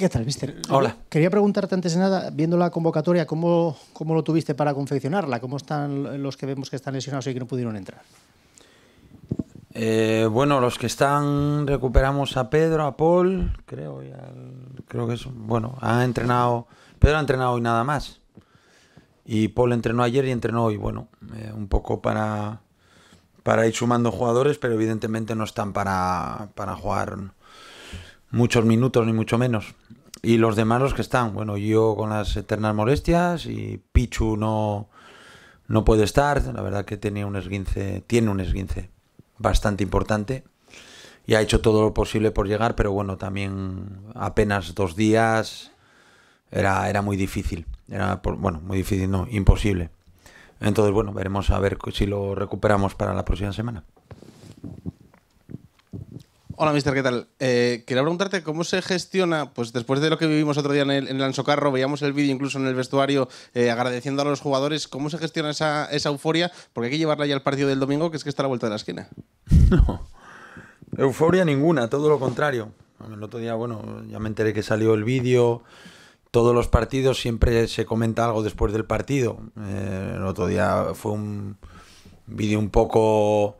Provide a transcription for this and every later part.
¿Qué tal, Mister? Hola. Quería preguntarte antes de nada, viendo la convocatoria, ¿cómo, cómo lo tuviste para confeccionarla? ¿Cómo están los que vemos que están lesionados y que no pudieron entrar? Eh, bueno, los que están, recuperamos a Pedro, a Paul, creo, creo que es, bueno, ha entrenado, Pedro ha entrenado hoy nada más. Y Paul entrenó ayer y entrenó hoy, bueno, eh, un poco para, para ir sumando jugadores, pero evidentemente no están para, para jugar muchos minutos ni mucho menos. Y los demás los que están, bueno, yo con las eternas molestias y Pichu no, no puede estar, la verdad que tenía un esguince, tiene un esguince bastante importante y ha hecho todo lo posible por llegar, pero bueno, también apenas dos días era, era muy difícil, era, bueno, muy difícil, no, imposible. Entonces, bueno, veremos a ver si lo recuperamos para la próxima semana. Hola, mister, ¿qué tal? Eh, quería preguntarte cómo se gestiona, pues después de lo que vivimos otro día en el, en veíamos el vídeo incluso en el vestuario eh, agradeciendo a los jugadores, ¿cómo se gestiona esa, euforia? Porque hay que llevarla ya al partido del domingo, que es que está a la vuelta de la esquina. No, euforia ninguna, todo lo contrario. El otro día, bueno, ya me enteré que salió el vídeo. Todos los partidos siempre se comenta algo después del partido. Eh, el otro día fue un vídeo un poco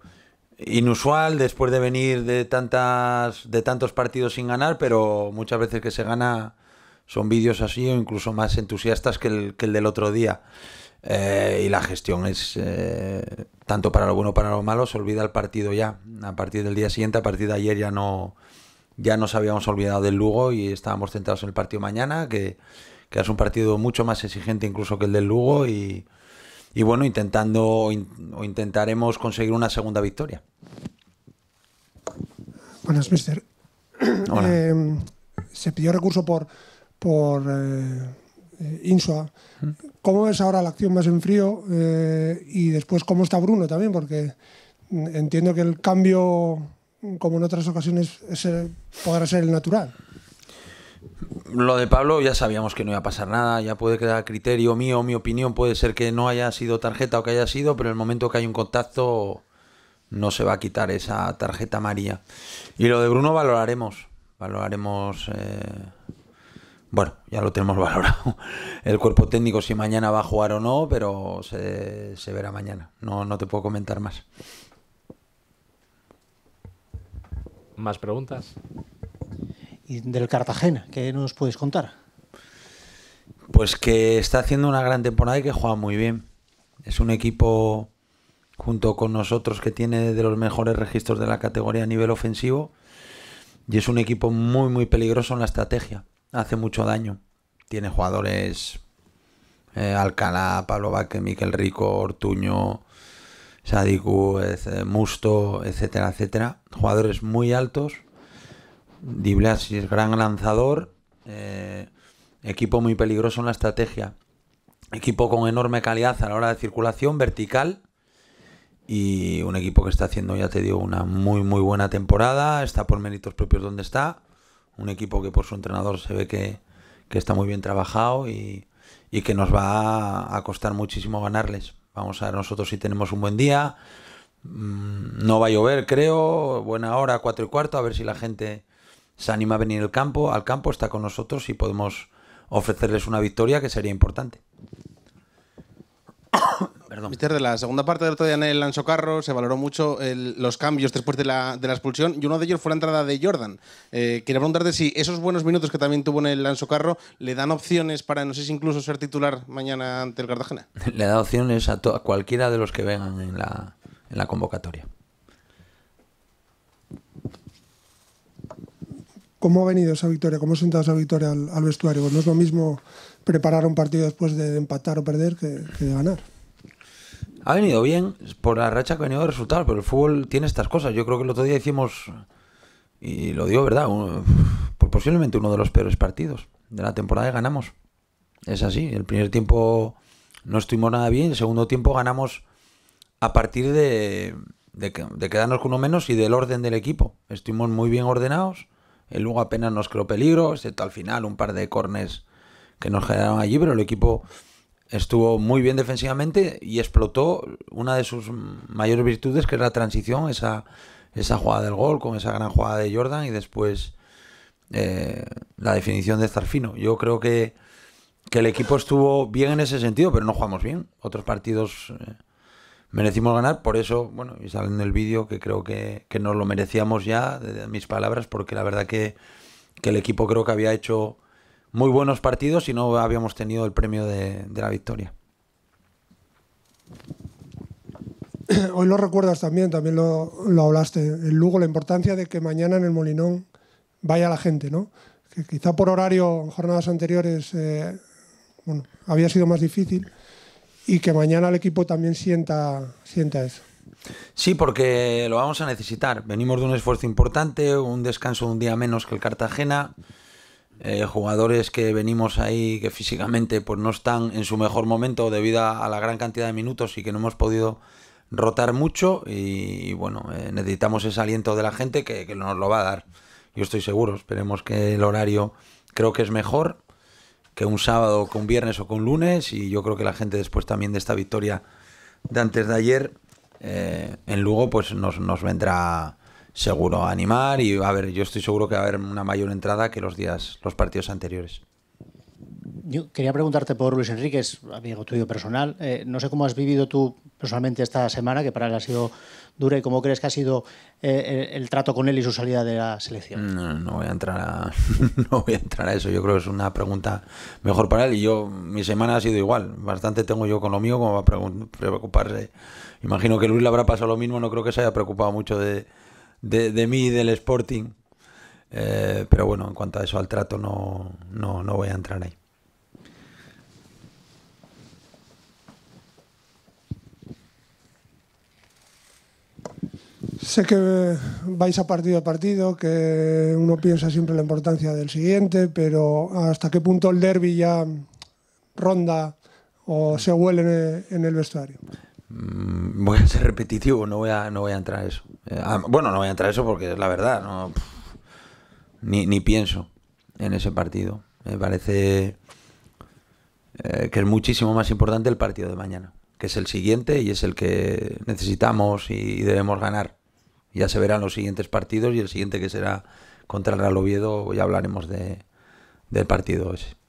inusual después de venir de tantas de tantos partidos sin ganar, pero muchas veces que se gana son vídeos así o incluso más entusiastas que el, del otro día. Eh, y la gestión es eh, tanto para lo bueno como para lo malo, se olvida el partido ya. A partir del día siguiente, a partir de ayer ya no ya nos habíamos olvidado del Lugo y estábamos centrados en el partido mañana, que, que es un partido mucho más exigente incluso que el del Lugo y y bueno, intentando o intentaremos conseguir una segunda victoria. Buenas, mister. Eh, se pidió recurso por, por eh, eh, Insua. ¿Mm? ¿Cómo ves ahora la acción más en frío? y después, ¿cómo está Bruno también? Porque entiendo que el cambio, como en otras ocasiones, es, podrá ser el natural lo de Pablo ya sabíamos que no iba a pasar nada, ya puede quedar criterio mío, mi opinión, puede ser que no haya sido tarjeta o que haya sido, pero en el momento que hay un contacto no se va a quitar esa tarjeta María, Y lo de Bruno valoraremos, valoraremos... Eh, bueno, ya lo tenemos valorado. El cuerpo técnico si mañana va a jugar o no, pero se, se verá mañana. No, no te puedo comentar más. ¿Más preguntas? y del Cartagena. ¿Qué nos puedes contar? Pues que está haciendo una gran temporada y que juega muy bien. Es un equipo junto con nosotros que tiene de los mejores registros de la categoría a nivel ofensivo y es un equipo muy muy peligroso en la estrategia. Hace mucho daño. Tiene jugadores eh, Alcalá, Pablo Vaque, Miquel Rico, Ortuño, Sadiku, eh, Musto, etcétera, etcétera. Jugadores muy altos Diblas, es gran lanzador, eh, equipo muy peligroso en la estrategia, equipo con enorme calidad a la hora de circulación, vertical, y un equipo que está haciendo, ya te digo, una muy, muy buena temporada, está por méritos propios donde está, un equipo que por su entrenador se ve que, que está muy bien trabajado y, y que nos va a costar muchísimo ganarles. Vamos a ver nosotros si tenemos un buen día. Mm, no va a llover, creo. Buena hora, cuatro y cuarto. A ver si la gente se anima a venir el campo, al campo, está con nosotros y podemos ofrecerles una victoria que sería importante. Perdón. Mister, de la segunda parte del otro día en el Anso Carro se valoró mucho los cambios después de la, de la, expulsión y uno de ellos fue la entrada de Jordan. Eh, Quiero preguntarte si esos buenos minutos que también tuvo en el Lanzo Carro le dan opciones para, no sé si incluso ser titular mañana ante el Cartagena. Le da opciones a, cualquiera de los que vengan en la convocatoria. cómo ha venido esa victoria, cómo ha sentado esa victoria al, vestuario. Pues no es lo mismo preparar un partido después de empatar o perder que, de ganar. Ha venido bien por la racha que ha venido de resultados, pero el fútbol tiene estas cosas. Yo creo que el otro día hicimos, y lo digo verdad, pues posiblemente uno de los peores partidos de la temporada y ganamos. Es así, el primer tiempo no estuvimos nada bien, el segundo tiempo ganamos a partir de, de quedarnos con uno menos y del orden del equipo. Estuvimos muy bien ordenados el Lugo apenas nos creó peligro, excepto al final un par de cornes que nos generaron allí, pero el equipo estuvo muy bien defensivamente y explotó una de sus mayores virtudes, que es la transición, esa, esa jugada del gol con esa gran jugada de Jordan y después eh, la definición de Zarfino. Yo creo que, el equipo estuvo bien en ese sentido, pero no jugamos bien. Otros partidos... Eh, merecimos ganar, por eso, bueno, y en el vídeo que creo que, nos lo merecíamos ya, de, mis palabras, porque la verdad que, el equipo creo que había hecho muy buenos partidos y no habíamos tenido el premio de, la victoria. Hoy lo recuerdas también, también lo, lo hablaste, el Lugo, la importancia de que mañana en el Molinón vaya la gente, ¿no? Que quizá por horario en jornadas anteriores eh, bueno, había sido más difícil y que mañana el equipo también sienta, sienta eso. Sí, porque lo vamos a necesitar. Venimos de un esfuerzo importante, un descanso de un día menos que el Cartagena. Eh, jugadores que venimos ahí que físicamente pues no están en su mejor momento debido a la gran cantidad de minutos y que no hemos podido rotar mucho y, bueno, eh, necesitamos ese aliento de la gente que, nos lo va a dar. Yo estoy seguro, esperemos que el horario creo que es mejor que un sábado, con viernes o con lunes. Y yo creo que la gente después también de esta victoria de antes de ayer eh, en Lugo, pues nos, vendrá seguro a animar. Y a ver, yo estoy seguro que va a haber una mayor entrada que los días, los partidos anteriores. Yo quería preguntarte por Luis Enríquez, amigo tuyo personal. Eh, no sé cómo has vivido tú personalmente esta semana, que para él ha sido dura y cómo crees que ha sido eh, el, trato con él y su salida de la selección. No, voy a entrar a, voy a entrar a eso. Yo creo que es una pregunta mejor para él. Y yo, mi semana ha sido igual. Bastante tengo yo con lo mío como va a preocuparse. Imagino que Luis le habrá pasado lo mismo. No creo que se haya preocupado mucho de, mí y del Sporting. Eh, pero bueno, en cuanto a eso, al trato, no, no, no voy a entrar ahí. Sé que vais a partido a partido, que uno piensa siempre la importancia del siguiente, pero ¿hasta qué punto el derby ya ronda o se huele en el vestuario? Mm, voy a ser repetitivo, no voy a, no voy a entrar a eso. Eh, ah, bueno, no voy a entrar a eso porque es la verdad, no, ni, pienso en ese partido. Me parece eh, que es muchísimo más importante el partido de mañana, que es el siguiente y es el que necesitamos y debemos ganar. Ya se verán los siguientes partidos y el siguiente que será contra el Real Oviedo, ya hablaremos de, del partido ese.